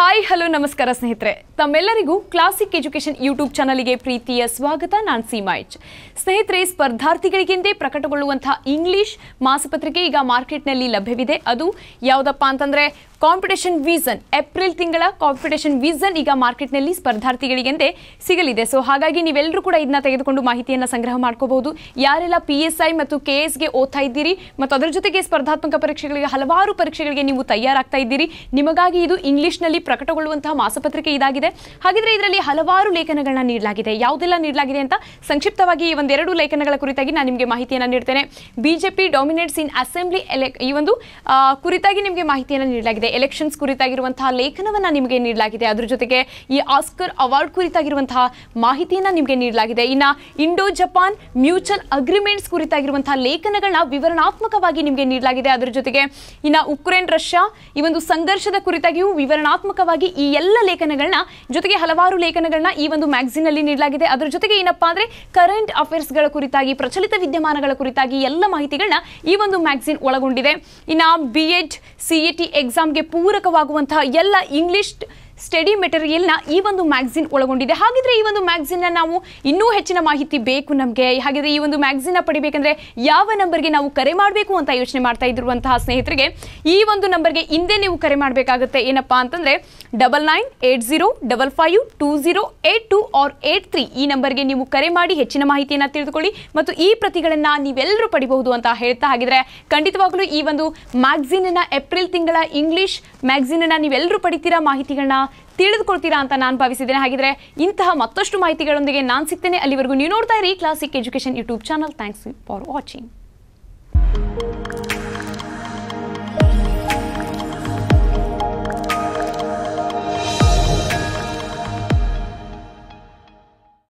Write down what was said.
hi hello ನಮಸ್ಕಾರ ಸ್ನೇಹಿತರೆ ತಮ್ಮೆಲ್ಲರಿಗೂ ಕ್ಲಾಸಿಕ್ ಎಜುಕೇಶನ್ ಯೂಟ್ಯೂಬ್ ಚಾನಲ್ಗೆ ಪ್ರೀತಿಯ ಸ್ವಾಗತ ನಾನು ಸೀಮಾ ಸ್ನೇಹಿತರೆ ಸ್ಪರ್ಧಾರ್ಥಿಗಳಿಗೆಂದೇ ಪ್ರಕಟಗೊಳ್ಳುವಂತಹ ಇಂಗ್ಲಿಷ್ ಮಾಸಪತ್ರಿಕೆ ಈಗ ಮಾರ್ಕೆಟ್ನಲ್ಲಿ ಲಭ್ಯವಿದೆ ಅದು ಯಾವುದಪ್ಪ ಅಂತಂದ್ರೆ ಕಾಂಪಿಟೇಷನ್ ವೀಸನ್ ಏಪ್ರಿಲ್ ತಿಂಗಳ ಕಾಂಪಿಟೇಷನ್ ವೀಸನ್ ಈಗ ಮಾರ್ಕೆಟ್ನಲ್ಲಿ ಸ್ಪರ್ಧಾರ್ಥಿಗಳಿಗೆಂದೇ ಸಿಗಲಿದೆ ಸೊ ಹಾಗಾಗಿ ನೀವೆಲ್ಲರೂ ಕೂಡ ಇದನ್ನ ತೆಗೆದುಕೊಂಡು ಮಾಹಿತಿಯನ್ನು ಸಂಗ್ರಹ ಮಾಡ್ಕೋಬಹುದು ಯಾರೆಲ್ಲ ಪಿ ಎಸ್ ಐ ಮತ್ತು ಕೆ ಎಸ್ಗೆ ಓದ್ತಾ ಇದ್ದೀರಿ ಮತ್ತು ಅದರ ಜೊತೆಗೆ ಸ್ಪರ್ಧಾತ್ಮಕ ಪರೀಕ್ಷೆಗಳಿಗೆ ಹಲವಾರು ಪರೀಕ್ಷೆಗಳಿಗೆ ನೀವು ತಯಾರಾಗ್ತಾ ಇದ್ದೀರಿ ನಿಮಗಾಗಿ ಇದು ಇಂಗ್ಲಿಷ್ನಲ್ಲಿ ಪ್ರಕಟಗೊಳ್ಳುವಂತಹ ಮಾಸಪತ್ರಿಕೆ ಇದಾಗಿದೆ ಹಾಗಿದ್ರೆ ಇದರಲ್ಲಿ ಹಲವಾರು ಲೇಖನಗಳನ್ನ ನೀಡಲಾಗಿದೆ ಯಾವುದೆಲ್ಲ ನೀಡಲಾಗಿದೆ ಅಂತ ಸಂಕ್ಷಿಪ್ತವಾಗಿ ಈ ಒಂದೆರಡು ಲೇಖನಗಳ ಕುರಿತಾಗಿ ನಾನು ನಿಮಗೆ ಮಾಹಿತಿಯನ್ನು ನೀಡ್ತೇನೆ ಬಿಜೆಪಿ ಡಾಮಿನೇಟ್ಸ್ ಇನ್ ಅಸೆಂಬ್ಲಿ ಎಲೆ ಈ ಒಂದು ಕುರಿತಾಗಿ ನಿಮಗೆ ಮಾಹಿತಿಯನ್ನು ನೀಡಲಾಗಿದೆ ಎಲೆಕ್ಷನ್ಸ್ ಕುರಿತಾಗಿರುವಂತಹ ಲೇಖನವನ್ನ ನಿಮಗೆ ನೀಡಲಾಗಿದೆ ಅದರ ಜೊತೆಗೆ ಈ ಆಸ್ಕರ್ ಅವಾರ್ಡ್ ಕುರಿತಾಗಿರುವಂತಹ ಮಾಹಿತಿಯನ್ನ ನಿಮಗೆ ನೀಡಲಾಗಿದೆ ಇನ್ನ ಇಂಡೋ ಜಪಾನ್ ಮ್ಯೂಚುವಲ್ ಅಗ್ರಿಮೆಂಟ್ಸ್ ಕುರಿತಾಗಿರುವಂತಹ ಲೇಖನಗಳನ್ನ ವಿವರಣಾತ್ಮಕವಾಗಿ ನಿಮಗೆ ನೀಡಲಾಗಿದೆ ಅದರ ಜೊತೆಗೆ ಇನ್ನ ಉಕ್ರೇನ್ ರಷ್ಯಾ ಈ ಒಂದು ಸಂಘರ್ಷದ ಕುರಿತಾಗಿಯೂ ವಿವರಣಾತ್ಮಕವಾಗಿ ಈ ಎಲ್ಲ ಲೇಖನಗಳನ್ನ ಜೊತೆಗೆ ಹಲವಾರು ಲೇಖನಗಳನ್ನ ಈ ಒಂದು ಮ್ಯಾಗ್ಝಿನ್ ಅಲ್ಲಿ ನೀಡಲಾಗಿದೆ ಅದರ ಜೊತೆಗೆ ಏನಪ್ಪಾ ಅಂದ್ರೆ ಕರೆಂಟ್ ಅಫೇರ್ಸ್ ಗಳ ಕುರಿತಾಗಿ ಪ್ರಚಲಿತ ವಿದ್ಯಮಾನಗಳ ಕುರಿತಾಗಿ ಎಲ್ಲ ಮಾಹಿತಿಗಳನ್ನ ಈ ಒಂದು ಮ್ಯಾಗ್ಝಿನ್ ಒಳಗೊಂಡಿದೆ ಇನ್ನ ಬಿ ಎಡ್ ಸಿಇಟಿ ಎಕ್ಸಾಮ್ಗೆ ಪೂರಕವಾಗುವಂತಹ ಎಲ್ಲ ಇಂಗ್ಲಿಷ್ ಸ್ಟಡಿ ಮೆಟೀರಿಯಲ್ನ ಈ ಒಂದು ಮ್ಯಾಗ್ಝಿನ್ ಒಳಗೊಂಡಿದೆ ಹಾಗಿದ್ರೆ ಈ ಒಂದು ಮ್ಯಾಗ್ಝಿನ್ನ ನಾವು ಇನ್ನೂ ಹೆಚ್ಚಿನ ಮಾಹಿತಿ ಬೇಕು ನಮಗೆ ಹಾಗಿದ್ರೆ ಈ ಒಂದು ಮ್ಯಾಗ್ಝಿನ್ನ ಪಡಿಬೇಕಂದ್ರೆ ಯಾವ ನಂಬರ್ಗೆ ನಾವು ಕರೆ ಮಾಡಬೇಕು ಅಂತ ಯೋಚನೆ ಮಾಡ್ತಾ ಇದ್ದಿರುವಂತಹ ಸ್ನೇಹಿತರಿಗೆ ಈ ಒಂದು ನಂಬರ್ಗೆ ಹಿಂದೆ ನೀವು ಕರೆ ಮಾಡಬೇಕಾಗುತ್ತೆ ಏನಪ್ಪಾ ಅಂತಂದರೆ double nine eight zero double five two zero eight two or eight three ಈ ನಂಬರ್ಗೆ ನೀವು ಕರೆ ಮಾಡಿ ಹೆಚ್ಚಿನ ಮಾಹಿತಿಯನ್ನು ತಿಳಿದುಕೊಳ್ಳಿ ಮತ್ತು ಈ ಪ್ರತಿಗಳನ್ನು ನೀವೆಲ್ಲರೂ ಪಡಿಬಹುದು ಅಂತ ಹೇಳ್ತಾ ಹಾಗಿದ್ರೆ ಖಂಡಿತವಾಗಲೂ ಈ ಒಂದು ಅನ್ನ ಏಪ್ರಿಲ್ ತಿಂಗಳ ಇಂಗ್ಲೀಷ್ ಅನ್ನ ನೀವೆಲ್ಲರೂ ಪಡಿತೀರಾ ಮಾಹಿತಿಗಳನ್ನ ತಿಳಿದುಕೊಳ್ತೀರಾ ಅಂತ ನಾನು ಭಾವಿಸಿದ್ದೇನೆ ಹಾಗಿದ್ರೆ ಇಂತಹ ಮತ್ತಷ್ಟು ಮಾಹಿತಿಗಳೊಂದಿಗೆ ನಾನು ಸಿಗ್ತೇನೆ ಅಲ್ಲಿವರೆಗೂ ನೀವು ನೋಡ್ತಾ ಇರಿ classic education YouTube channel thanks for watching